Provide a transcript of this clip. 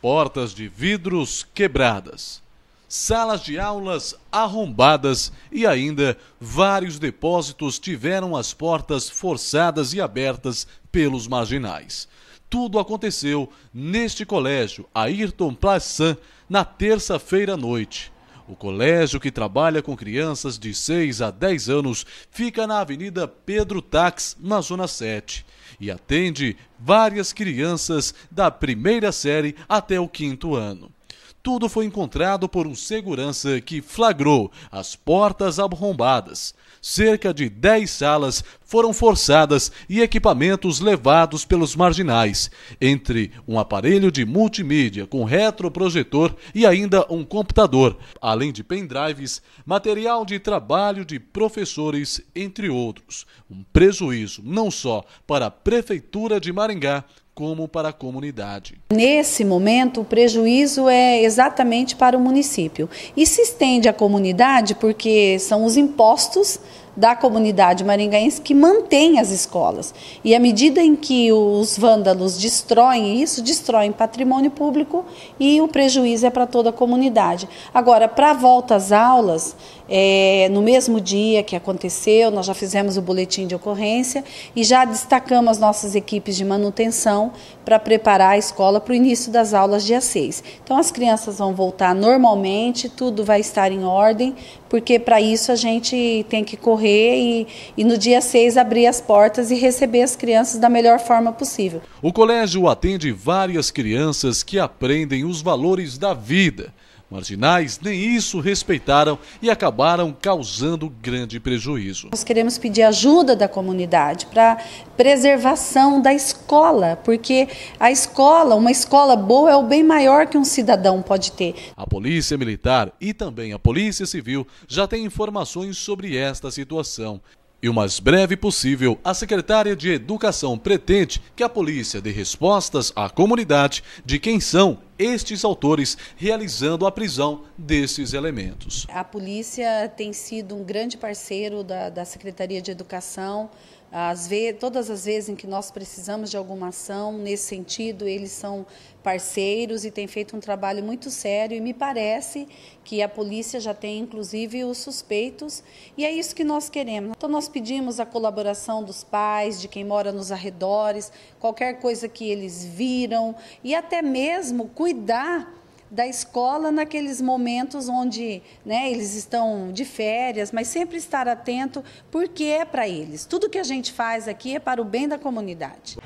portas de vidros quebradas, salas de aulas arrombadas e ainda vários depósitos tiveram as portas forçadas e abertas pelos marginais. Tudo aconteceu neste colégio, Ayrton Plassan, na terça-feira à noite. O colégio que trabalha com crianças de 6 a 10 anos fica na Avenida Pedro Tax, na Zona 7, e atende várias crianças da primeira série até o quinto ano tudo foi encontrado por um segurança que flagrou as portas arrombadas. Cerca de 10 salas foram forçadas e equipamentos levados pelos marginais, entre um aparelho de multimídia com retroprojetor e ainda um computador, além de pendrives, material de trabalho de professores, entre outros. Um prejuízo não só para a Prefeitura de Maringá, como para a comunidade. Nesse momento, o prejuízo é exatamente para o município e se estende à comunidade porque são os impostos da comunidade maringaense que mantém as escolas. E à medida em que os vândalos destroem isso, destroem patrimônio público e o prejuízo é para toda a comunidade. Agora, para a volta às aulas, é, no mesmo dia que aconteceu, nós já fizemos o boletim de ocorrência e já destacamos as nossas equipes de manutenção para preparar a escola para o início das aulas dia 6. Então, as crianças vão voltar normalmente, tudo vai estar em ordem, porque para isso a gente tem que correr correr e, e no dia 6 abrir as portas e receber as crianças da melhor forma possível. O colégio atende várias crianças que aprendem os valores da vida Marginais nem isso respeitaram e acabaram causando grande prejuízo. Nós queremos pedir ajuda da comunidade para preservação da escola, porque a escola, uma escola boa, é o bem maior que um cidadão pode ter. A Polícia Militar e também a Polícia Civil já têm informações sobre esta situação e o mais breve possível, a secretária de Educação pretende que a polícia dê respostas à comunidade de quem são estes autores, realizando a prisão desses elementos. A polícia tem sido um grande parceiro da, da Secretaria de Educação. As todas as vezes em que nós precisamos de alguma ação nesse sentido, eles são parceiros e têm feito um trabalho muito sério e me parece que a polícia já tem inclusive os suspeitos e é isso que nós queremos. Então nós pedimos a colaboração dos pais, de quem mora nos arredores, qualquer coisa que eles viram e até mesmo cuidar cuidar da escola naqueles momentos onde né, eles estão de férias, mas sempre estar atento, porque é para eles. Tudo que a gente faz aqui é para o bem da comunidade.